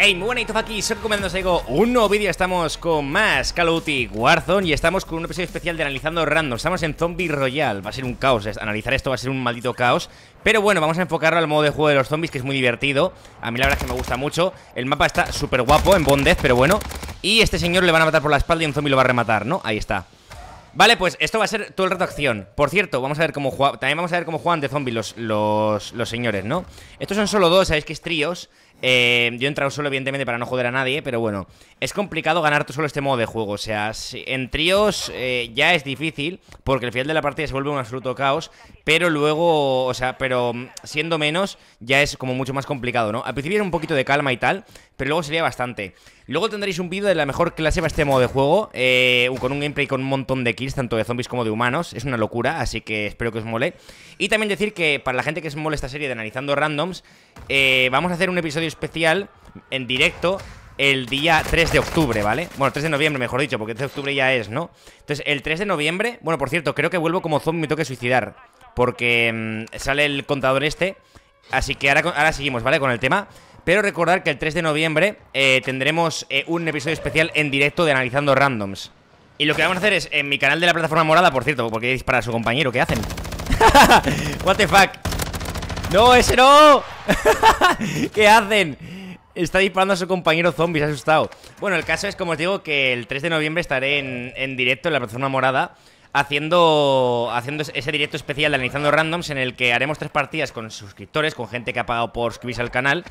Hey, muy buena aquí, soy Recomendando Saigo, un nuevo vídeo, estamos con más Call of Duty Warzone y estamos con un episodio especial de Analizando Random, estamos en Zombie Royal, va a ser un caos, analizar esto va a ser un maldito caos, pero bueno, vamos a enfocarlo al modo de juego de los zombies que es muy divertido, a mí la verdad es que me gusta mucho, el mapa está súper guapo en Bondez, pero bueno, y este señor le van a matar por la espalda y un zombie lo va a rematar, ¿no? Ahí está. Vale, pues esto va a ser todo el rato acción. Por cierto, vamos a ver cómo juega, también vamos a ver cómo juegan de zombies los, los, los señores, ¿no? Estos son solo dos, sabéis que es tríos eh, yo he entrado solo, evidentemente, para no joder a nadie, pero bueno, es complicado ganar solo este modo de juego. O sea, en tríos eh, ya es difícil, porque al final de la partida se vuelve un absoluto caos, pero luego, o sea, pero mm, siendo menos, ya es como mucho más complicado, ¿no? Al principio era un poquito de calma y tal, pero luego sería bastante. Luego tendréis un vídeo de la mejor clase para este modo de juego, eh, con un gameplay con un montón de kills, tanto de zombies como de humanos. Es una locura, así que espero que os mole. Y también decir que para la gente que os mole esta serie de Analizando Randoms, vamos a hacer un episodio especial en directo el día 3 de octubre, ¿vale? Bueno, 3 de noviembre, mejor dicho, porque 3 de octubre ya es, ¿no? Entonces, el 3 de noviembre, bueno, por cierto, creo que vuelvo como zombie, me que suicidar, porque mm, sale el contador este, así que ahora, ahora seguimos, ¿vale? Con el tema. Pero recordar que el 3 de noviembre eh, tendremos eh, un episodio especial en directo de Analizando Randoms. Y lo que vamos a hacer es, en mi canal de la plataforma morada, por cierto, porque disparar a su compañero, ¿qué hacen? What the fuck ¡No, ese no! ¿Qué hacen? Está disparando a su compañero zombie, se ha asustado Bueno, el caso es, como os digo, que el 3 de noviembre estaré en, directo en la plataforma morada haciendo, haciendo ese directo especial de Analizando Randoms en el que haremos tres partidas con suscriptores, con gente que ha pagado por suscribirse al canal.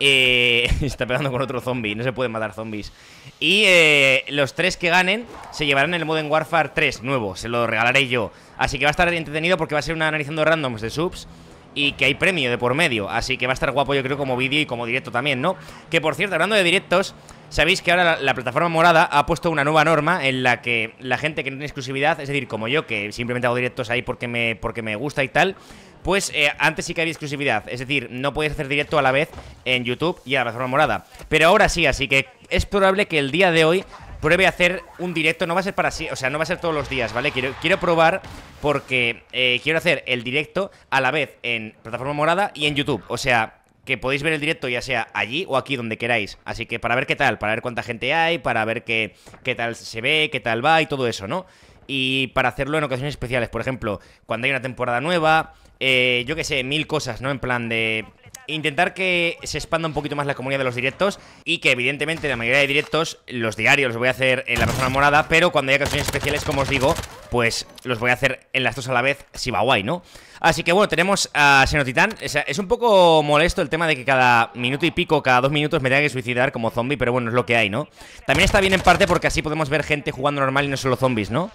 Eh, está pegando con otro zombie, no se pueden matar zombies. Y eh, los tres que ganen se llevarán el Modern Warfare 3 nuevo, se lo regalaré yo. Así que va a estar entretenido porque va a ser una Analizando Randoms de subs y que hay premio de por medio. Así que va a estar guapo, yo creo, como vídeo y como directo también, ¿no? Que por cierto, hablando de directos, sabéis que ahora la, plataforma morada ha puesto una nueva norma en la que la gente que no tiene exclusividad, es decir, como yo, que simplemente hago directos ahí porque me, porque me gusta y tal. Pues eh, antes sí que había exclusividad, es decir, no podías hacer directo a la vez en YouTube y a la plataforma morada. Pero ahora sí, así que es probable que el día de hoy pruebe a hacer un directo. No va a ser para sí, o sea, no va a ser todos los días, ¿vale? Quiero, probar porque eh, quiero hacer el directo a la vez en plataforma morada y en YouTube. O sea, que podéis ver el directo ya sea allí o aquí, donde queráis. Así que para ver qué tal, para ver cuánta gente hay, para ver qué, qué tal se ve, qué tal va y todo eso, ¿no? Y para hacerlo en ocasiones especiales, por ejemplo, cuando hay una temporada nueva, eh, yo qué sé, mil cosas, ¿no? En plan de intentar que se expanda un poquito más la comunidad de los directos y que evidentemente la mayoría de directos, los diarios los voy a hacer en la persona morada, pero cuando haya canciones especiales, como os digo, pues los voy a hacer en las dos a la vez, si va guay, ¿no? Así que bueno, tenemos a Senotitán. Es, es un poco molesto el tema de que cada minuto y pico, cada dos minutos me tenga que suicidar como zombie, pero bueno, es lo que hay, ¿no? También está bien en parte porque así podemos ver gente jugando normal y no solo zombies, ¿no?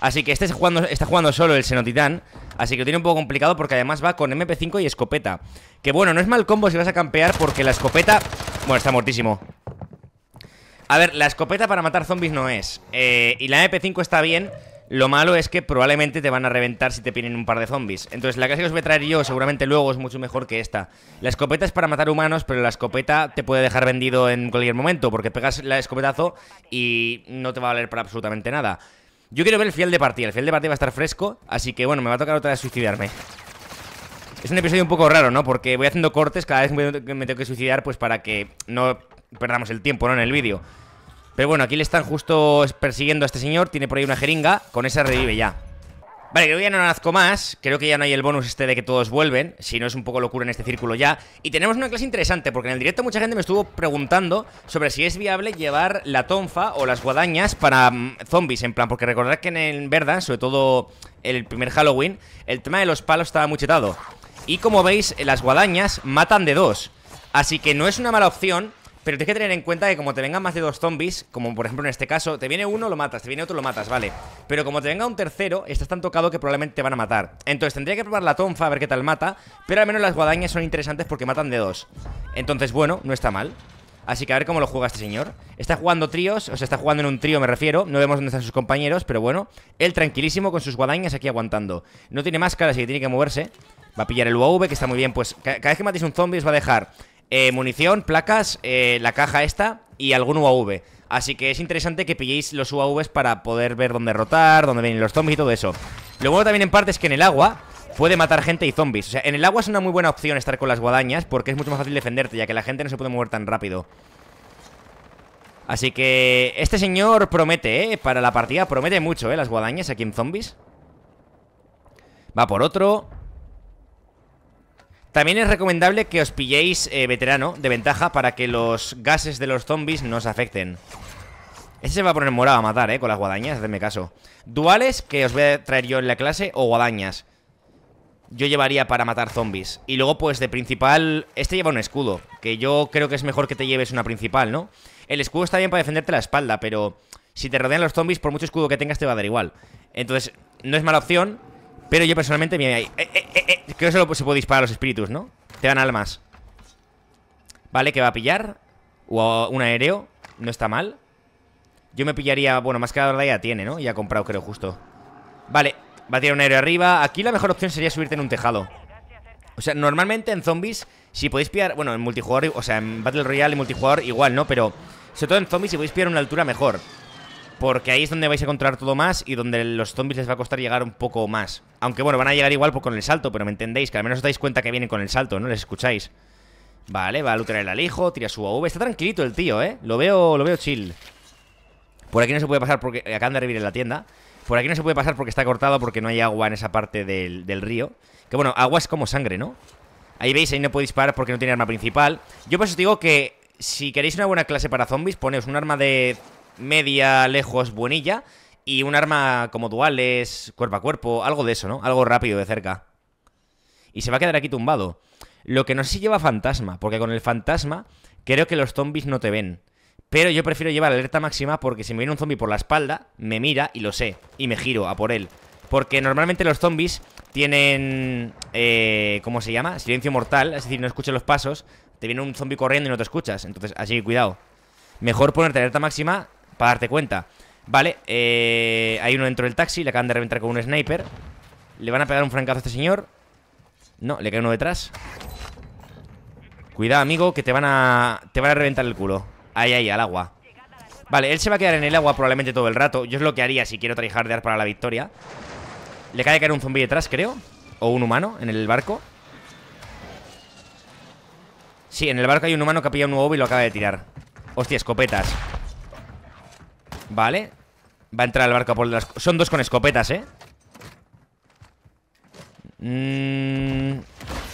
Así que este está jugando, está jugando solo el Xenotitán Así que tiene un poco complicado porque además va con MP5 y escopeta. Que bueno, no es mal combo si vas a campear porque la escopeta... Bueno, está muertísimo A ver, la escopeta para matar zombies no es. Eh, y la MP5 está bien. Lo malo es que probablemente te van a reventar si te piden un par de zombies. Entonces la clase que os voy a traer yo seguramente luego es mucho mejor que esta. La escopeta es para matar humanos, pero la escopeta te puede dejar vendido en cualquier momento porque pegas la escopetazo y no te va a valer para absolutamente nada. Yo quiero ver el final de partida. El fiel de partida va a estar fresco. Así que bueno, me va a tocar otra vez suicidarme. Es un episodio un poco raro, ¿no? Porque voy haciendo cortes cada vez que me tengo que suicidar, pues para que no perdamos el tiempo, ¿no? En el vídeo. Pero bueno, aquí le están justo persiguiendo a este señor. Tiene por ahí una jeringa. Con esa revive ya. Vale, creo que ya no nazco más. Creo que ya no hay el bonus este de que todos vuelven. Si no, es un poco locura en este círculo ya. Y tenemos una clase interesante, porque en el directo mucha gente me estuvo preguntando sobre si es viable llevar la tonfa o las guadañas para mm, zombies. En plan, porque recordad que en el sobre todo el primer Halloween, el tema de los palos estaba muy chetado. Y como veis, las guadañas matan de dos. Así que no es una mala opción pero tienes que tener en cuenta que como te vengan más de dos zombies, como por ejemplo en este caso, te viene uno, lo matas, te viene otro, lo matas, vale. Pero como te venga un tercero, estás tan tocado que probablemente te van a matar. Entonces tendría que probar la tonfa a ver qué tal mata, pero al menos las guadañas son interesantes porque matan de dos. Entonces, bueno, no está mal. Así que a ver cómo lo juega este señor. Está jugando tríos, o sea, está jugando en un trío, me refiero. No vemos dónde están sus compañeros, pero bueno. Él tranquilísimo con sus guadañas aquí aguantando. No tiene máscara, así que tiene que moverse. Va a pillar el UAV, que está muy bien. Pues cada vez que matéis un zombie os va a dejar eh, munición, placas, eh, la caja esta y algún UAV. Así que es interesante que pilléis los UAVs para poder ver dónde rotar, dónde vienen los zombies y todo eso. Lo bueno también en parte es que en el agua puede matar gente y zombies. O sea, en el agua es una muy buena opción estar con las guadañas porque es mucho más fácil defenderte, ya que la gente no se puede mover tan rápido. Así que este señor promete, ¿eh? Para la partida promete mucho, ¿eh? Las guadañas aquí en zombies. Va por otro. También es recomendable que os pilléis eh, veterano de ventaja para que los gases de los zombies no os afecten. Ese se va a poner morado a matar, ¿eh? Con las guadañas, hacedme caso. Duales, que os voy a traer yo en la clase, o guadañas. Yo llevaría para matar zombies. Y luego, pues, de principal... Este lleva un escudo, que yo creo que es mejor que te lleves una principal, ¿no? El escudo está bien para defenderte la espalda, pero... Si te rodean los zombies, por mucho escudo que tengas, te va a dar igual. Entonces, no es mala opción, pero yo personalmente, me eh, eh, eh, creo que solo se puede disparar a los espíritus, ¿no? Te dan almas. Vale, que va a pillar. O un aéreo. No está mal. Yo me pillaría. Bueno, más que la verdad ya tiene, ¿no? Ya ha comprado, creo, justo. Vale, va a tirar un aéreo arriba. Aquí la mejor opción sería subirte en un tejado. O sea, normalmente en zombies, si podéis pillar. Bueno, en multijugador, o sea, en Battle Royale y multijugador igual, ¿no? Pero sobre todo en zombies, si podéis pillar una altura mejor. Porque ahí es donde vais a encontrar todo más y donde los zombies les va a costar llegar un poco más. Aunque bueno, van a llegar igual con el salto, pero me entendéis, que al menos os dais cuenta que vienen con el salto, ¿no? Les escucháis. Vale, va a luchar el alijo, tira su AV. Está tranquilito el tío, ¿eh? Lo veo, lo veo chill. Por aquí no se puede pasar porque eh, acaban de revivir en la tienda. Por aquí no se puede pasar porque está cortado porque no hay agua en esa parte del, del río. Que bueno, agua es como sangre, ¿no? Ahí veis, ahí no puede disparar porque no tiene arma principal. Yo por eso os digo que si queréis una buena clase para zombies, poneos un arma de media, lejos, buenilla. Y un arma como duales cuerpo a cuerpo, algo de eso, ¿no? Algo rápido de cerca. Y se va a quedar aquí tumbado. Lo que no sé si lleva fantasma, porque con el fantasma creo que los zombies no te ven. Pero yo prefiero llevar alerta máxima porque si me viene un zombie por la espalda, me mira y lo sé. Y me giro a por él. Porque normalmente los zombies tienen... Eh, ¿Cómo se llama? Silencio mortal, es decir, no escuchan los pasos. Te viene un zombie corriendo y no te escuchas. Entonces, así cuidado. Mejor ponerte alerta máxima para darte cuenta. Vale, eh, hay uno dentro del taxi, le acaban de reventar con un sniper. Le van a pegar un francazo a este señor. No, le cae uno detrás. Cuidado, amigo, que te van a. Te van a reventar el culo. Ahí, ahí, al agua. Vale, él se va a quedar en el agua probablemente todo el rato. Yo es lo que haría si quiero tryhardear para la victoria. Le cae caer un zombi detrás, creo. O un humano en el barco. Sí, en el barco hay un humano que ha pillado un huevo y lo acaba de tirar. Hostia, escopetas. Vale Va a entrar al barco por las... Son dos con escopetas, ¿eh? Mmm...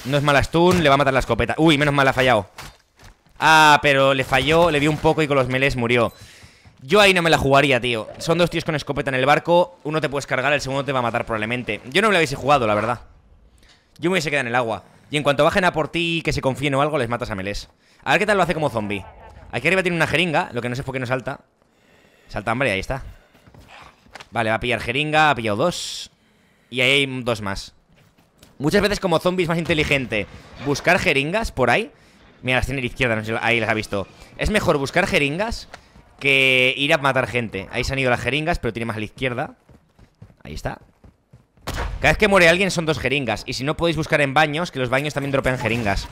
No es mala stun Le va a matar la escopeta Uy, menos mal ha fallado Ah, pero le falló Le dio un poco y con los melees murió yo ahí no me la jugaría, tío. Son dos tíos con escopeta en el barco. Uno te puedes cargar, el segundo te va a matar probablemente. Yo no me lo hubiese jugado, la verdad. Yo me hubiese quedado en el agua. Y en cuanto bajen a por ti que se confíen o algo, les matas a Melés. A ver qué tal lo hace como zombie. Aquí arriba tiene una jeringa, lo que no sé por qué no salta. Salta y ahí está Vale, va a pillar jeringa, ha pillado dos Y ahí hay dos más Muchas veces como zombies más inteligente Buscar jeringas por ahí Mira, las tiene a la izquierda, no ahí las ha visto Es mejor buscar jeringas Que ir a matar gente Ahí se han ido las jeringas, pero tiene más a la izquierda Ahí está cada vez que muere alguien son dos jeringas Y si no podéis buscar en baños, que los baños también dropean jeringas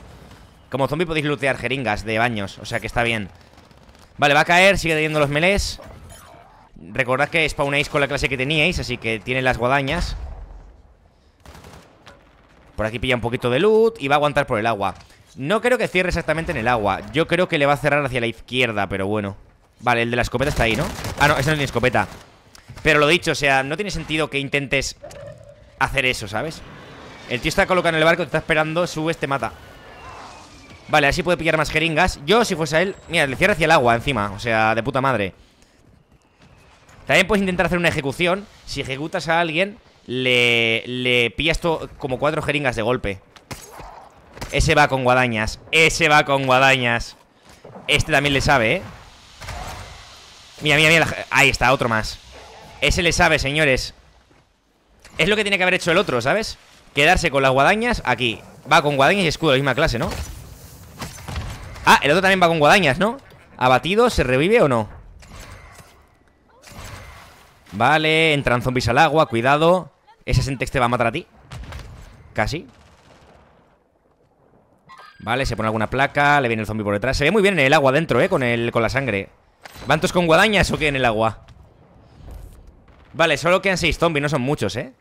Como zombie podéis lootear jeringas de baños O sea que está bien Vale, va a caer, sigue teniendo los melés Recordad que spawnáis con la clase que teníais, así que tiene las guadañas. Por aquí pilla un poquito de loot y va a aguantar por el agua. No creo que cierre exactamente en el agua. Yo creo que le va a cerrar hacia la izquierda, pero bueno. Vale, el de la escopeta está ahí, ¿no? Ah, no, ese no tiene escopeta. Pero lo dicho, o sea, no tiene sentido que intentes hacer eso, ¿sabes? El tío está colocado en el barco, te está esperando, Sube, te mata. Vale, así puede pillar más jeringas. Yo, si fuese a él... Mira, le cierra hacia el agua encima, o sea, de puta madre. También puedes intentar hacer una ejecución. Si ejecutas a alguien, le, le pillas como cuatro jeringas de golpe. Ese va con guadañas. Ese va con guadañas. Este también le sabe, ¿eh? Mira, mira, mira. Ahí está, otro más. Ese le sabe, señores. Es lo que tiene que haber hecho el otro, ¿sabes? Quedarse con las guadañas aquí. Va con guadañas y escudo, la misma clase, ¿no? Ah, el otro también va con guadañas, ¿no? ¿Abatido? ¿Se revive o no? Vale, entran zombies al agua, cuidado. Ese Sentex te va a matar a ti. Casi. Vale, se pone alguna placa, le viene el zombie por detrás. Se ve muy bien en el agua dentro, ¿eh? Con, el, con la sangre. ¿Van con guadañas o qué en el agua? Vale, solo quedan seis zombies, no son muchos, ¿eh?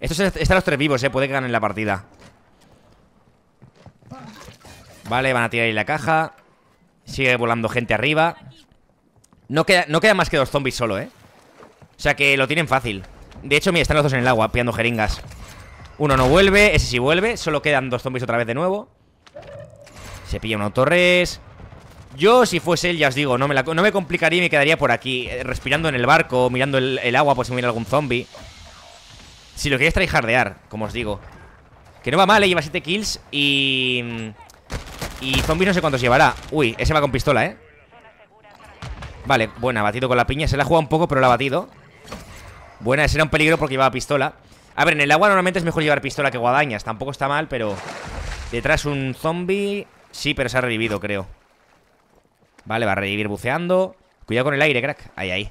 Estos están los tres vivos, ¿eh? Puede que ganen la partida. Vale, van a tirar ahí la caja. Sigue volando gente arriba. No queda, no queda más que dos zombies solo, ¿eh? O sea que lo tienen fácil De hecho, mira, están los dos en el agua, Piando jeringas Uno no vuelve, ese sí vuelve Solo quedan dos zombies otra vez de nuevo Se pilla uno Torres Yo, si fuese él, ya os digo No me, no me complicaría y me quedaría por aquí eh, Respirando en el barco, mirando el, agua por si mira algún zombie Si lo queréis jardear, como os digo Que no va mal, ¿eh? lleva 7 kills Y... Mm, y zombies no sé cuántos llevará Uy, ese va con pistola, ¿eh? Vale, buena, batido con la piña Se la ha jugado un poco, pero la ha batido Buena, ese era un peligro porque llevaba pistola A ver, en el agua normalmente es mejor llevar pistola que guadañas Tampoco está mal, pero... Detrás un zombie... Sí, pero se ha revivido, creo Vale, va a revivir buceando Cuidado con el aire, crack Ahí, ahí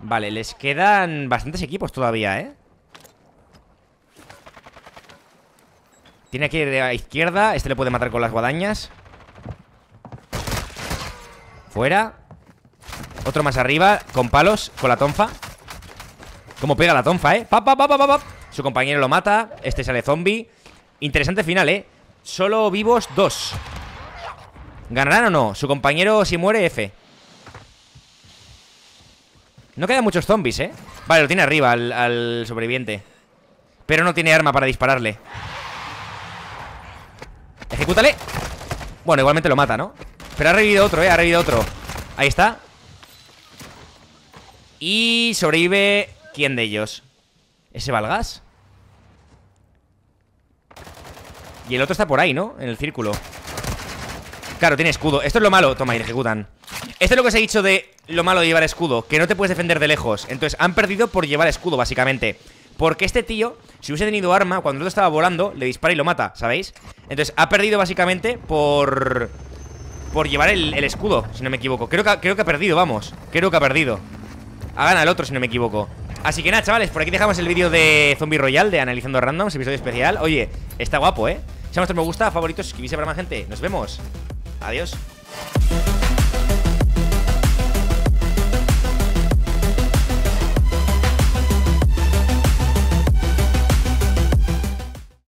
Vale, les quedan bastantes equipos todavía, ¿eh? Tiene que ir a izquierda Este le puede matar con las guadañas Fuera otro más arriba, con palos, con la tonfa Cómo pega la tonfa, ¿eh? ¡Pap, pap, Su compañero lo mata, este sale zombie Interesante final, ¿eh? Solo vivos dos ¿Ganarán o no? Su compañero si muere, F No quedan muchos zombies, ¿eh? Vale, lo tiene arriba al, sobreviviente Pero no tiene arma para dispararle Ejecútale Bueno, igualmente lo mata, ¿no? Pero ha revivido otro, ¿eh? Ha revivido otro Ahí está y sobrevive... ¿Quién de ellos? ¿Ese Valgas? Y el otro está por ahí, ¿no? En el círculo Claro, tiene escudo Esto es lo malo Toma, y ejecutan Esto es lo que os he dicho de lo malo de llevar escudo Que no te puedes defender de lejos Entonces, han perdido por llevar escudo, básicamente Porque este tío, si hubiese tenido arma Cuando el estaba volando, le dispara y lo mata, ¿sabéis? Entonces, ha perdido básicamente por... Por llevar el, escudo, si no me equivoco creo creo que ha perdido, vamos Creo que ha perdido hagan al otro, si no me equivoco. Así que nada, chavales, por aquí dejamos el vídeo de Zombie Royal de Analizando Randoms, episodio especial. Oye, está guapo, ¿eh? Si os me gusta, favoritos, suscribirse para más gente. Nos vemos. Adiós.